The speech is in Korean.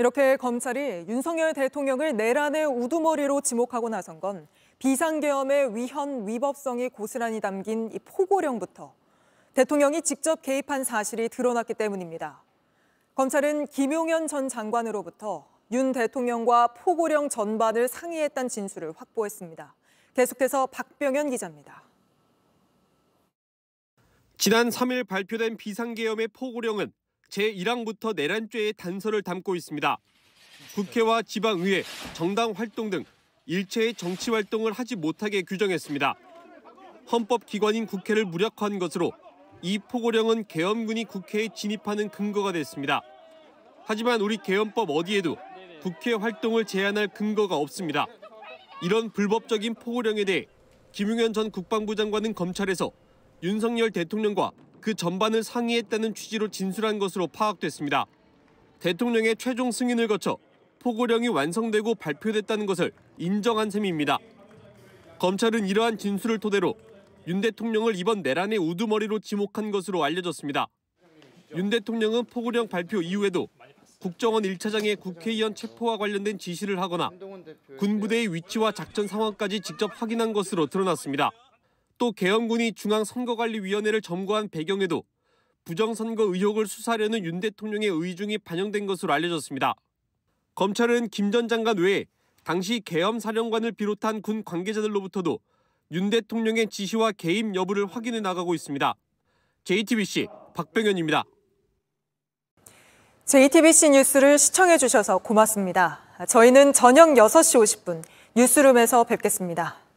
이렇게 검찰이 윤석열 대통령을 내란의 우두머리로 지목하고 나선 건 비상계엄의 위헌 위법성이 고스란히 담긴 이 포고령부터 대통령이 직접 개입한 사실이 드러났기 때문입니다. 검찰은 김용현 전 장관으로부터 윤 대통령과 포고령 전반을 상의했던 진술을 확보했습니다. 계속해서 박병현 기자입니다. 지난 3일 발표된 비상계엄의 포고령은 제1항부터 내란죄의 단서를 담고 있습니다. 국회와 지방의회, 정당 활동 등 일체의 정치 활동을 하지 못하게 규정했습니다. 헌법 기관인 국회를 무력화한 것으로 이 포고령은 계엄군이 국회에 진입하는 근거가 됐습니다. 하지만 우리 계엄법 어디에도 국회 활동을 제한할 근거가 없습니다. 이런 불법적인 포고령에 대해 김용현 전 국방부 장관은 검찰에서 윤석열 대통령과 그 전반을 상의했다는 취지로 진술한 것으로 파악됐습니다. 대통령의 최종 승인을 거쳐 포고령이 완성되고 발표됐다는 것을 인정한 셈입니다. 검찰은 이러한 진술을 토대로 윤 대통령을 이번 내란의 우두머리로 지목한 것으로 알려졌습니다. 윤 대통령은 포고령 발표 이후에도 국정원 1차장의 국회의원 체포와 관련된 지시를 하거나 군부대의 위치와 작전 상황까지 직접 확인한 것으로 드러났습니다. 또 개헌군이 중앙선거관리위원회를 점거한 배경에도 부정선거 의혹을 수사하려는 윤 대통령의 의중이 반영된 것으로 알려졌습니다. 검찰은 김 전 장관 외에 당시 계엄사령관을 비롯한 군 관계자들로부터도 윤 대통령의 지시와 개입 여부를 확인해 나가고 있습니다. JTBC 박병현입니다. JTBC 뉴스를 시청해 주셔서 고맙습니다. 저희는 저녁 6시 50분 뉴스룸에서 뵙겠습니다.